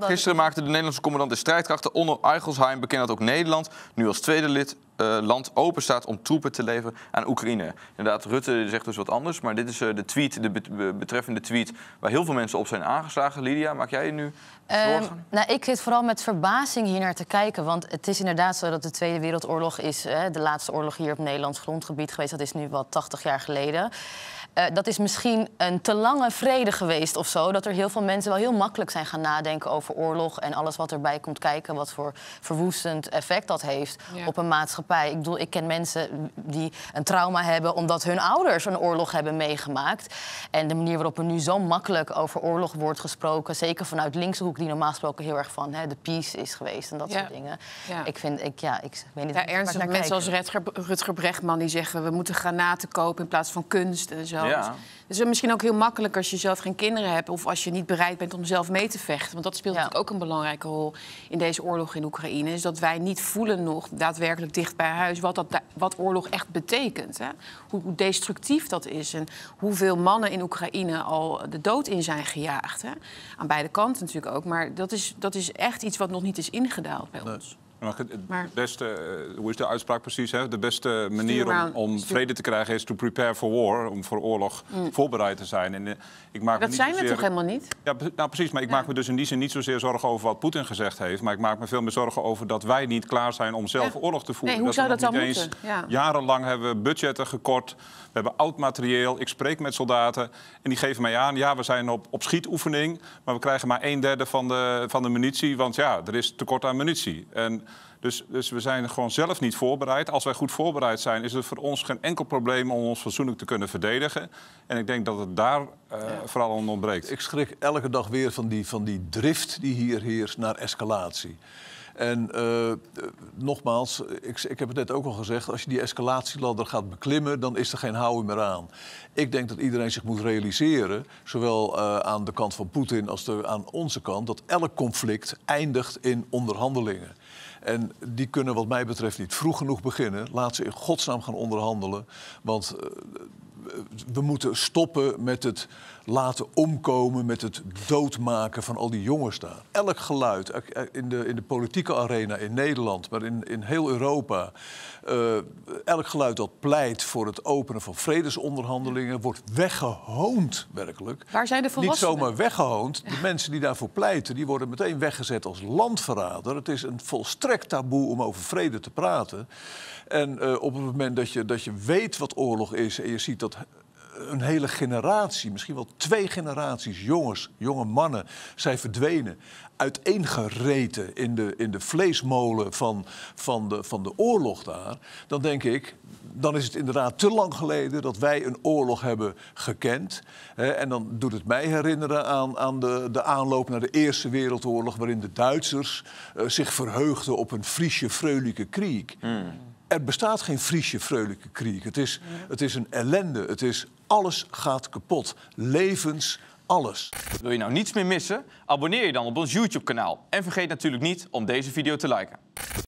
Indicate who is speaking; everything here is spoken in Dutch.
Speaker 1: Gisteren maakte de Nederlandse commandant de strijdkrachten onder Eichelsheim bekend dat ook Nederland nu als tweede lid eh, land open staat om troepen te leveren aan Oekraïne. Inderdaad, Rutte zegt dus wat anders. Maar dit is eh, de tweet, de betreffende tweet, waar heel veel mensen op zijn aangeslagen. Lydia, maak jij je nu ehm, zorgen?
Speaker 2: nou, ik zit vooral met verbazing hier naar te kijken. Want het is inderdaad zo dat de Tweede Wereldoorlog is... Hè, de laatste oorlog hier op Nederlands grondgebied geweest. Dat is nu wat 80 jaar geleden. Eh, dat is misschien een te lange vrede geweest of zo. Dat er heel veel mensen wel heel makkelijk zijn gaan nadenken over oorlog en alles wat erbij komt kijken, wat voor verwoestend effect dat heeft op een maatschappij. Ik bedoel, ik ken mensen die een trauma hebben omdat hun ouders een oorlog hebben meegemaakt. En de manier waarop er nu zo makkelijk over oorlog wordt gesproken, zeker vanuit linkse hoek, die normaal gesproken heel erg van hè, de peace is geweest en dat soort dingen. Ik vind, ik, ja, ik weet niet. Ja, ernstig mensen kijken. als Rutger,
Speaker 1: Rutger Brechtman die zeggen we moeten granaten kopen in plaats van kunst en zo. Ja. is misschien ook heel makkelijk als je zelf geen kinderen hebt of als je niet bereid bent om zelf mee te vechten. Want dat speelt natuurlijk ook een belangrijke rol in deze oorlog in Oekraïne. Is dat wij niet voelen nog daadwerkelijk dicht bij huis wat, dat, wat oorlog echt betekent. Hè? Hoe, destructief dat is en hoeveel mannen in Oekraïne al de dood in zijn gejaagd. Hè? Aan beide kanten natuurlijk ook. Maar dat is, dat is echt iets wat nog niet is ingedaald bij
Speaker 3: ons het beste, eh, hoe is de uitspraak precies? Hè? De beste manier om, om, vrede te krijgen is to prepare for war. Om voor oorlog mm. voorbereid te zijn. En, eh, ik maak dat me niet zijn zozeer, we toch helemaal niet? Ja, nou, precies. Maar ik maak me dus in die zin niet zozeer zorgen over wat Poetin gezegd heeft. Maar ik maak me veel meer zorgen over dat wij niet klaar zijn om zelf oorlog te voeren. Nee, hoe zou dat, dan moeten? Ja. Jarenlang hebben we budgetten gekort. We hebben oud materieel. Ik spreek met soldaten. En die geven mij aan, ja, we zijn op, op schietoefening. Maar we krijgen maar een derde van de, van de munitie. Want ja, er is tekort aan munitie. En dus, dus we zijn gewoon zelf niet voorbereid. Als wij goed voorbereid zijn, is het voor ons geen enkel probleem om ons fatsoenlijk te kunnen verdedigen. En ik
Speaker 4: denk dat het daar eh, vooral aan ontbreekt. Ik schrik elke dag weer van die, van die drift die hier heerst naar escalatie. En eh, nogmaals, ik, ik, heb het net ook al gezegd... als je die escalatieladder gaat beklimmen, dan is er geen houden meer aan. Ik denk dat iedereen zich moet realiseren... zowel eh, aan de kant van Poetin als de, aan onze kant... dat elk conflict eindigt in onderhandelingen. En die kunnen wat mij betreft niet vroeg genoeg beginnen. Laat ze in godsnaam gaan onderhandelen. Want eh, we moeten stoppen met het laten omkomen met het doodmaken van al die jongens daar. Elk geluid eh, eh, in de, in de politieke arena in Nederland, maar in, in heel Europa. Eh, elk geluid dat pleit voor het openen van vredesonderhandelingen wordt weggehoond, werkelijk. Waar zijn de volwassenen? Niet zomaar weggehoond. De mensen die daarvoor pleiten, die worden meteen weggezet als landverrader. Het is een volstrekt taboe om over vrede te praten. En op het moment dat je, dat je weet wat oorlog is en je ziet dat een hele generatie, misschien wel twee generaties jongens, jonge mannen zijn verdwenen. Uiteengereten in de, in de vleesmolen van, van, de, van de oorlog daar. Dan denk ik, dan is het inderdaad te lang geleden dat wij een oorlog hebben gekend. en dan doet het mij herinneren aan, aan de, de aanloop naar de Eerste Wereldoorlog, waarin de Duitsers eh, zich verheugden op een Friesje Vreulijke Krieg. Hmm. Er bestaat geen Friesje Vreulijke Kriek. Het is, het is een ellende. Het is alles gaat kapot. Levens, alles. Wil je nou niets meer missen? Abonneer je dan op ons
Speaker 1: YouTube-kanaal. En vergeet natuurlijk niet om deze video te liken.